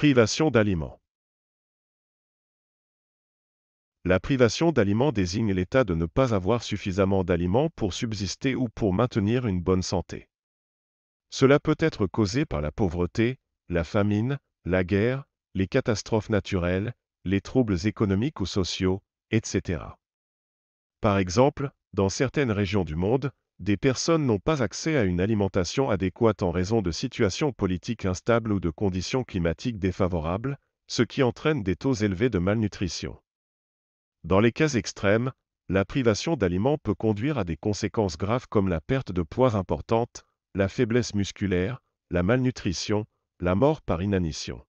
Privation d'aliments. La privation d'aliments désigne l'état de ne pas avoir suffisamment d'aliments pour subsister ou pour maintenir une bonne santé. Cela peut être causé par la pauvreté, la famine, la guerre, les catastrophes naturelles, les troubles économiques ou sociaux, etc. Par exemple, dans certaines régions du monde, des personnes n'ont pas accès à une alimentation adéquate en raison de situations politiques instables ou de conditions climatiques défavorables, ce qui entraîne des taux élevés de malnutrition. Dans les cas extrêmes, la privation d'aliments peut conduire à des conséquences graves comme la perte de poids importante, la faiblesse musculaire, la malnutrition, la mort par inanition.